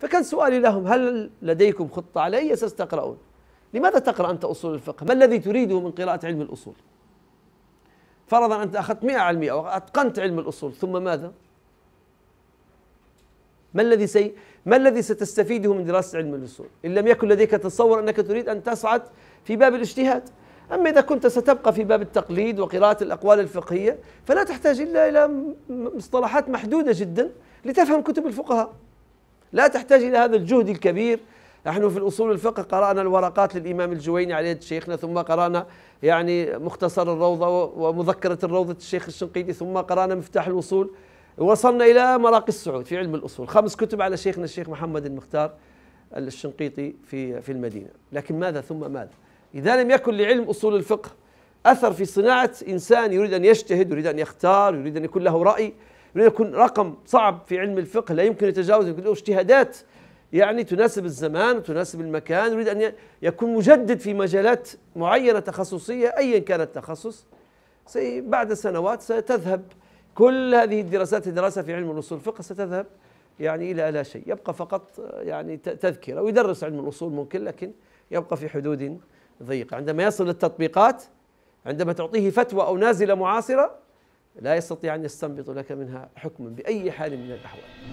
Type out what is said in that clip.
فكان سؤالي لهم هل لديكم خطة على أي أساس تقرؤون لماذا تقرأ أنت أصول الفقه ما الذي تريده من قراءة علم الأصول فرضا أنت أخذت 100 على وأتقنت علم الأصول ثم ماذا ما الذي سي ما الذي ستستفيده من دراسة علم الأصول إن لم يكن لديك تصور أنك تريد أن تصعد في باب الاجتهاد أما إذا كنت ستبقى في باب التقليد وقراءة الأقوال الفقهية فلا تحتاج إلا إلى مصطلحات محدودة جدا لتفهم كتب الفقهاء لا تحتاج إلى هذا الجهد الكبير نحن في الأصول الفقه قرأنا الورقات للإمام الجويني عليه شيخنا ثم قرأنا يعني مختصر الروضة ومذكرة الروضة الشيخ الشنقيطي ثم قرأنا مفتاح الوصول وصلنا إلى مراقي السعود في علم الأصول خمس كتب على شيخنا الشيخ محمد المختار الشنقيطي في في المدينة لكن ماذا ثم ماذا إذا لم يكن لعلم أصول الفقه أثر في صناعة إنسان يريد أن يجتهد يريد أن يختار يريد أن يكون له رأي يكون رقم صعب في علم الفقه لا يمكن يتجاوزه يكون له اجتهادات يعني تناسب الزمان وتناسب المكان يريد أن يكون مجدد في مجالات معينة تخصصية أيا كان التخصص بعد سنوات ستذهب كل هذه الدراسات الدراسة في علم الأصول الفقه ستذهب يعني إلى لا شيء يبقى فقط يعني تذكرة ويدرس علم الأصول ممكن لكن يبقى في حدود ضيقة عندما يصل للتطبيقات عندما تعطيه فتوى أو نازلة معاصرة لا يستطيع أن يستنبط لك منها حكما بأي حال من الأحوال